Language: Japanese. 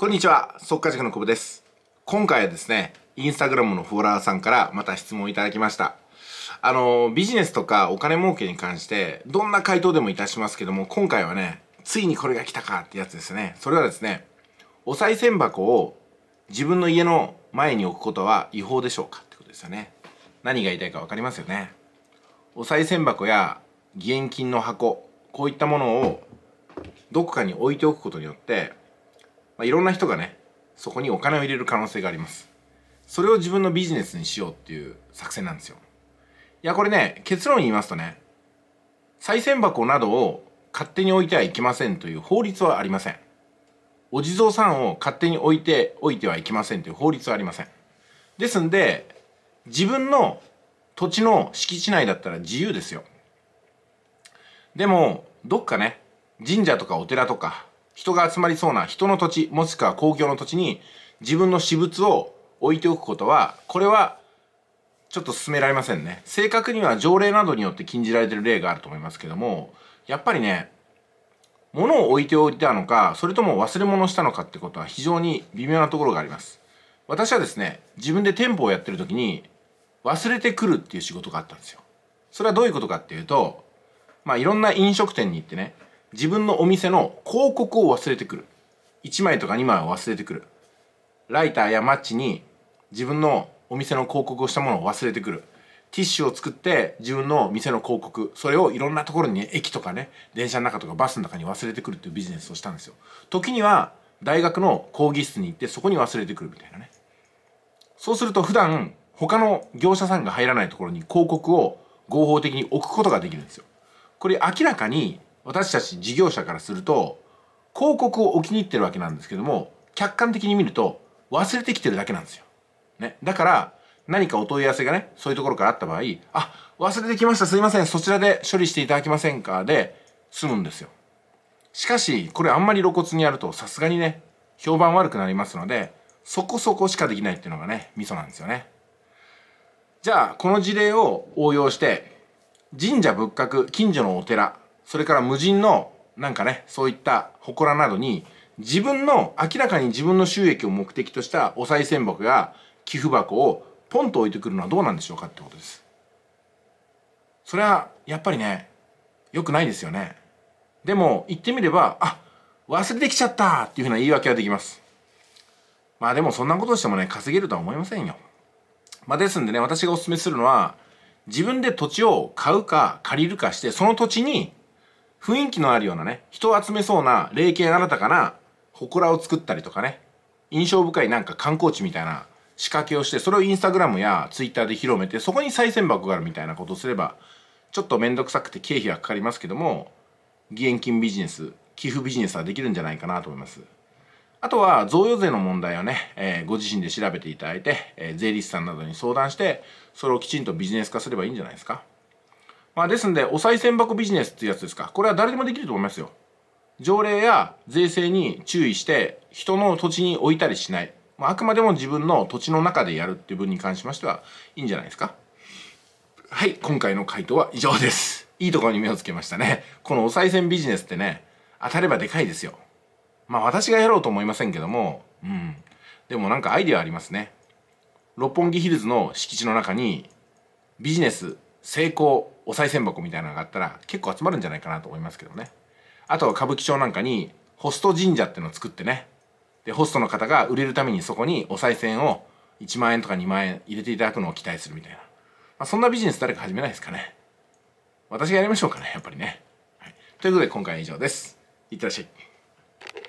こんにちは、速稼塾の久保です。今回はですね、インスタグラムのフォロワーさんからまた質問をいただきました。あの、ビジネスとかお金儲けに関して、どんな回答でもいたしますけども、今回はね、ついにこれが来たかってやつですね。それはですね、お賽銭箱を自分の家の前に置くことは違法でしょうかってことですよね。何が言いたいか分かりますよね。お賽銭箱や義援金の箱、こういったものをどこかに置いておくことによって、まあ、いろんな人がねそこにお金を入れる可能性がありますそれを自分のビジネスにしようっていう作戦なんですよいやこれね結論言いますとね再銭箱などを勝手に置いてはいけませんという法律はありませんお地蔵さんを勝手に置いておいてはいけませんという法律はありませんですんで自分の土地の敷地内だったら自由ですよでもどっかね神社とかお寺とか人が集まりそうな人の土地、もしくは公共の土地に自分の私物を置いておくことは、これはちょっと進められませんね。正確には条例などによって禁じられてる例があると思いますけども、やっぱりね、物を置いておいたのか、それとも忘れ物したのかってことは非常に微妙なところがあります。私はですね、自分で店舗をやってる時に忘れてくるっていう仕事があったんですよ。それはどういうことかっていうと、まあいろんな飲食店に行ってね、自分のお店の広告を忘れてくる。1枚とか2枚を忘れてくる。ライターやマッチに自分のお店の広告をしたものを忘れてくる。ティッシュを作って自分の店の広告、それをいろんなところに、駅とかね、電車の中とかバスの中に忘れてくるっていうビジネスをしたんですよ。時には大学の講義室に行ってそこに忘れてくるみたいなね。そうすると普段他の業者さんが入らないところに広告を合法的に置くことができるんですよ。これ明らかに私たち事業者からすると広告を置きに行ってるわけなんですけども客観的に見ると忘れてきてるだけなんですよ。ね、だから何かお問い合わせがねそういうところからあった場合あ忘れてきましたすいませんそちらで処理していただけませんかで済むんですよ。しかしこれあんまり露骨にやるとさすがにね評判悪くなりますのでそこそこしかできないっていうのがねミソなんですよね。じゃあこの事例を応用して神社仏閣近所のお寺それから無人のなんかねそういった祠などに自分の明らかに自分の収益を目的としたお賽銭箱や寄付箱をポンと置いてくるのはどうなんでしょうかってことですそれはやっぱりね良くないですよねでも言ってみればあ忘れてきちゃったっていうふうな言い訳はできますまあでもそんなことしてもね稼げるとは思いませんよまあですんでね私がおすすめするのは自分で土地を買うか借りるかしてその土地に雰囲気のあるようなね、人を集めそうな霊系新たかな祠を作ったりとかね、印象深いなんか観光地みたいな仕掛けをして、それをインスタグラムやツイッターで広めて、そこに再銭箱があるみたいなことをすれば、ちょっと面倒くさくて経費はかかりますけども、義援金ビジネス、寄付ビジネスはできるんじゃないかなと思います。あとは、贈与税の問題をね、えー、ご自身で調べていただいて、えー、税理士さんなどに相談して、それをきちんとビジネス化すればいいんじゃないですか。まあ、ですんで、お賽銭箱ビジネスっていうやつですか。これは誰でもできると思いますよ。条例や税制に注意して、人の土地に置いたりしない。まあ、あくまでも自分の土地の中でやるっていう分に関しましては、いいんじゃないですか。はい、今回の回答は以上です。いいところに目をつけましたね。このお賽銭ビジネスってね、当たればでかいですよ。まあ私がやろうと思いませんけども、うん。でもなんかアイデアありますね。六本木ヒルズの敷地の中にビジネス成功お賽銭箱みたいなのがあったら結構集まるんじゃないかなと思いますけどねあとは歌舞伎町なんかにホスト神社ってのを作ってねでホストの方が売れるためにそこにお賽銭を1万円とか2万円入れていただくのを期待するみたいな、まあ、そんなビジネス誰か始めないですかね私がやりましょうかねやっぱりね、はい、ということで今回は以上ですいってらっしゃい